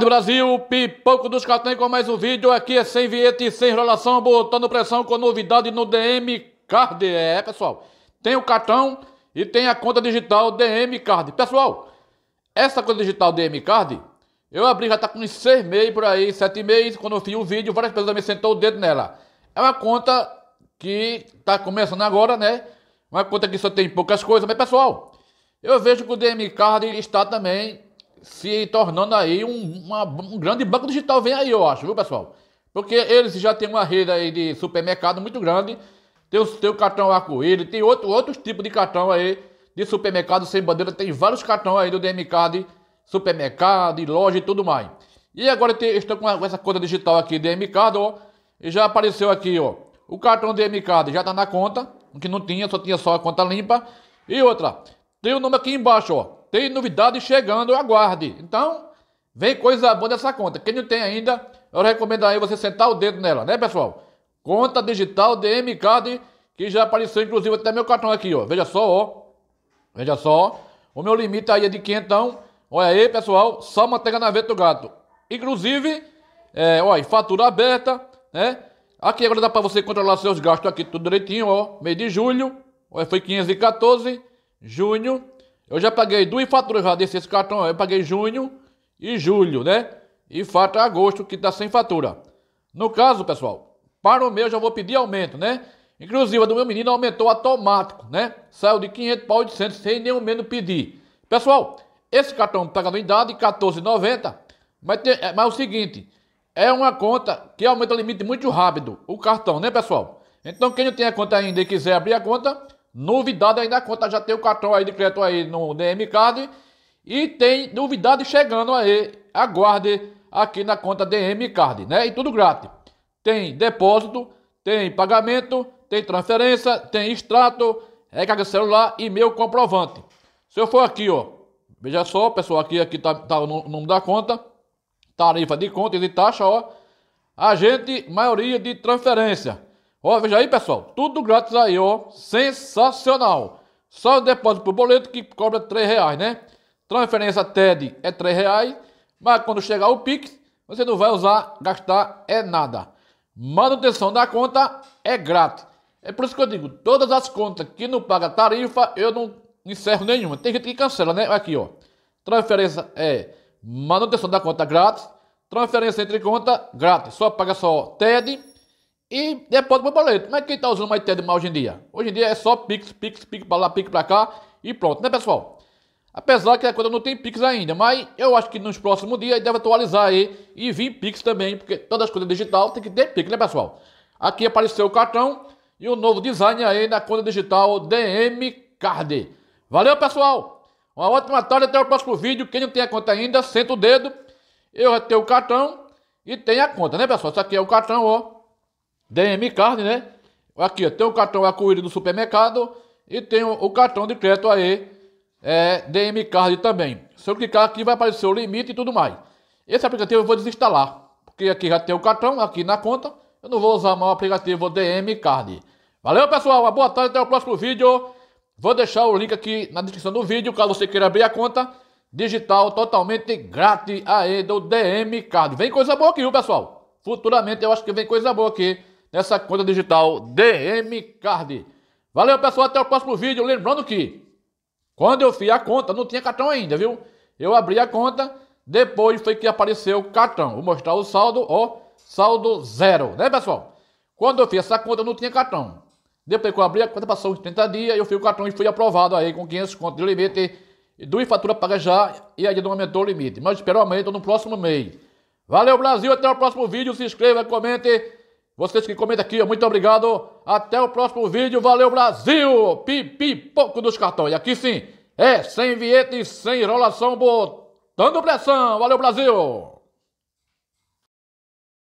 do Brasil, Pipoco dos cartões com mais um vídeo. Aqui é sem vinheta e sem enrolação, botando pressão com novidade no DM Card. É, pessoal, tem o cartão e tem a conta digital DM Card. Pessoal, essa conta digital DM Card, eu abri já tá com uns seis meses por aí, sete meses. Quando eu fiz o vídeo, várias pessoas me sentou o dedo nela. É uma conta que tá começando agora, né? Uma conta que só tem poucas coisas, mas pessoal, eu vejo que o DM Card está também se tornando aí um, uma, um grande banco digital, vem aí, eu acho, viu, pessoal? Porque eles já têm uma rede aí de supermercado muito grande, tem o, tem o cartão arco-íris, tem outro, outros tipos de cartão aí de supermercado sem bandeira, tem vários cartões aí do DMK de supermercado, de loja e tudo mais. E agora tem, estou com essa conta digital aqui, DMK, ó, e já apareceu aqui, ó, o cartão DMK já está na conta, que não tinha, só tinha só a conta limpa. E outra, tem o um nome aqui embaixo, ó, tem novidade chegando, aguarde. Então, vem coisa boa dessa conta. Quem não tem ainda, eu recomendo aí você sentar o dedo nela, né, pessoal? Conta digital DM Card, que já apareceu inclusive até meu cartão aqui, ó. Veja só, ó. Veja só. O meu limite aí é de quinhentão. Olha aí, pessoal, só manteiga na veta do gato. Inclusive, é, olha, fatura aberta, né? Aqui agora dá para você controlar seus gastos aqui tudo direitinho, ó. Mês de julho, olha, foi 514, junho, eu já paguei duas faturas já desse cartão. Eu paguei junho e julho, né? E falta agosto que está sem fatura. No caso, pessoal, para o meu já vou pedir aumento, né? Inclusive, a do meu menino aumentou automático, né? Saiu de 500 para 800 sem nenhum menos pedir. Pessoal, esse cartão paga anuidade R$14,90. Mas, tem, é, mas é o seguinte, é uma conta que aumenta o limite muito rápido, o cartão, né, pessoal? Então, quem não tem a conta ainda e quiser abrir a conta, Novidade aí na conta, já tem o cartão aí de crédito aí no DM Card. E tem novidade chegando aí, aguarde aqui na conta DM Card, né? E tudo grátis. Tem depósito, tem pagamento, tem transferência, tem extrato, recarga celular e meu comprovante. Se eu for aqui, ó, veja só, pessoal, aqui, aqui tá, tá o nome da conta, tarifa de conta e taxa, ó. Agente, maioria de transferência. Ó, veja aí, pessoal, tudo grátis aí, ó. Sensacional. Só o depósito por boleto que cobra 3 reais, né? Transferência TED é 3 reais, mas quando chegar o Pix, você não vai usar, gastar é nada. Manutenção da conta é grátis. É por isso que eu digo, todas as contas que não paga tarifa, eu não encerro nenhuma. Tem gente que cancela, né? Aqui, ó. Transferência é manutenção da conta grátis, transferência entre conta grátis. Só paga só TED e depósito por boleto. Mas é quem está usando mais mal hoje em dia? Hoje em dia é só Pix, Pix, Pix para lá, Pix para cá e pronto, né pessoal? Apesar que a conta não tem Pix ainda, mas eu acho que nos próximos dias deve atualizar aí e vir Pix também, porque todas as coisas digital tem que ter Pix, né pessoal? Aqui apareceu o cartão e o novo design aí na conta digital DM Card. Valeu pessoal! Uma ótima tarde, até o próximo vídeo. Quem não tem a conta ainda, senta o dedo. Eu já tenho o cartão e tem a conta, né pessoal? Isso aqui é o cartão, ó. DM Card, né? Aqui, ó, tem o cartão acuído do supermercado e tem o, o, cartão de crédito aí, é, DM Card também. Se eu clicar aqui, vai aparecer o limite e tudo mais. Esse aplicativo eu vou desinstalar, porque aqui já tem o cartão, aqui na conta. Eu não vou usar mais o aplicativo DM Card. Valeu, pessoal. Uma boa tarde, até o próximo vídeo. Vou deixar o link aqui na descrição do vídeo, caso você queira abrir a conta digital totalmente grátis aí do DM Card. Vem coisa boa aqui, viu, pessoal? Futuramente eu acho que vem coisa boa aqui nessa conta digital DM Card. Valeu, pessoal. Até o próximo vídeo. Lembrando que quando eu fiz a conta, não tinha cartão ainda, viu? Eu abri a conta, depois foi que apareceu o cartão. Vou mostrar o saldo, ó. Saldo zero, né, pessoal? Quando eu fiz essa conta, não tinha cartão. Depois que eu abri a conta, passou uns 30 dias, eu fiz o cartão e fui aprovado aí com 500 conto de limite. Duas faturas paga já e ainda não aumentou o limite. Mas espero aumento no próximo mês. Valeu, Brasil. Até o próximo vídeo. Se inscreva, comente. Vocês que comentam aqui, muito obrigado. Até o próximo vídeo. Valeu, Brasil! Pipipoco dos cartões. E aqui sim, é sem vinheta e sem enrolação, botando pressão. Valeu, Brasil!